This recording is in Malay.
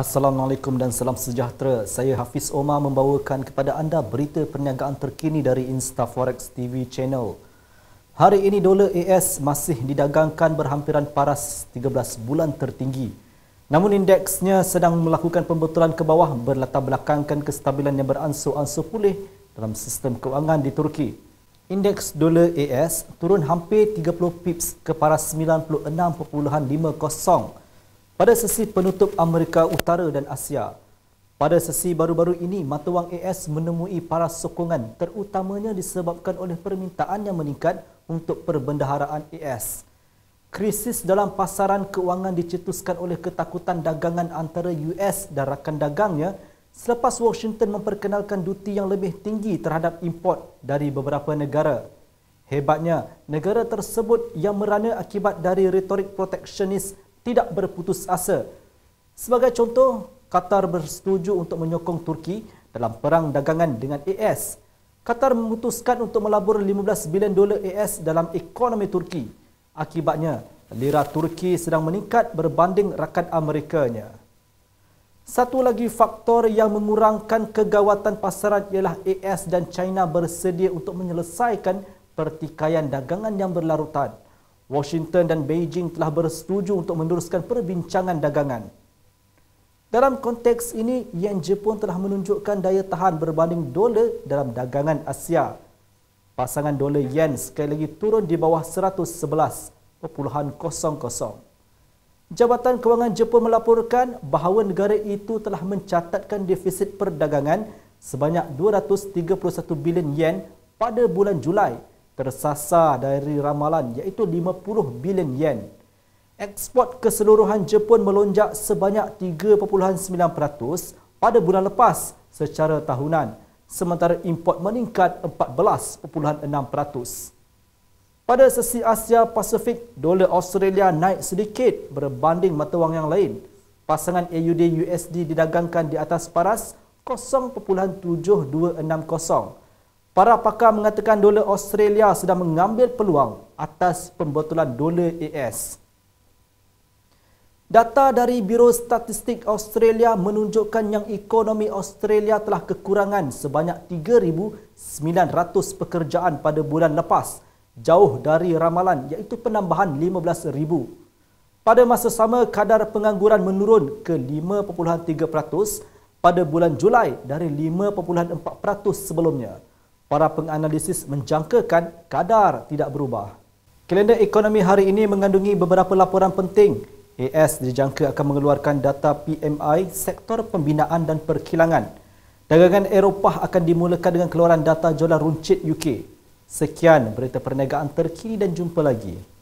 Assalamualaikum dan salam sejahtera. Saya Hafiz Omar membawakan kepada anda berita perniagaan terkini dari Insta Forex TV channel. Hari ini dolar AS masih didagangkan berhampiran paras 13 bulan tertinggi. Namun indeksnya sedang melakukan pembetulan ke bawah berlatar belakangkan kestabilan yang beransur-ansur pulih dalam sistem kewangan di Turki. Indeks dolar AS turun hampir 30 pips ke paras 96.50 pada sesi penutup Amerika Utara dan Asia, pada sesi baru-baru ini, mata wang AS menemui para sokongan terutamanya disebabkan oleh permintaan yang meningkat untuk perbendaharaan AS. Krisis dalam pasaran keuangan dicetuskan oleh ketakutan dagangan antara US dan rakan dagangnya selepas Washington memperkenalkan duti yang lebih tinggi terhadap import dari beberapa negara. Hebatnya, negara tersebut yang merana akibat dari retorik proteksionis tidak berputus asa. Sebagai contoh, Qatar bersetuju untuk menyokong Turki dalam perang dagangan dengan AS. Qatar memutuskan untuk melabur 15 bilion dolar AS dalam ekonomi Turki. Akibatnya, lira Turki sedang meningkat berbanding rakan Amerikanya. Satu lagi faktor yang mengurangkan kegawatan pasaran ialah AS dan China bersedia untuk menyelesaikan pertikaian dagangan yang berlarutan. Washington dan Beijing telah bersetuju untuk meneruskan perbincangan dagangan. Dalam konteks ini, yen Jepun telah menunjukkan daya tahan berbanding dolar dalam dagangan Asia. Pasangan dolar yen sekali lagi turun di bawah 111.00. Jabatan Kewangan Jepun melaporkan bahawa negara itu telah mencatatkan defisit perdagangan sebanyak 231 bilion yen pada bulan Julai tersasar dari ramalan iaitu 50 bilion yen. Ekspor keseluruhan Jepun melonjak sebanyak 3.9% pada bulan lepas secara tahunan sementara import meningkat 14.6%. Pada sesi Asia Pasifik, dolar Australia naik sedikit berbanding mata wang yang lain. Pasangan AUD USD didagangkan di atas paras 0.72260 Para pakar mengatakan dolar Australia sedang mengambil peluang atas pembetulan dolar AS. Data dari Biro Statistik Australia menunjukkan yang ekonomi Australia telah kekurangan sebanyak 3,900 pekerjaan pada bulan lepas, jauh dari ramalan iaitu penambahan 15,000. Pada masa sama, kadar pengangguran menurun ke 5.3% pada bulan Julai dari 5.4% sebelumnya para penganalisis menjangkakan kadar tidak berubah. Kalender ekonomi hari ini mengandungi beberapa laporan penting. AS dijangka akan mengeluarkan data PMI sektor pembinaan dan perkilangan. Dagangan Eropah akan dimulakan dengan keluaran data jualan runcit UK. Sekian berita perniagaan terkini dan jumpa lagi.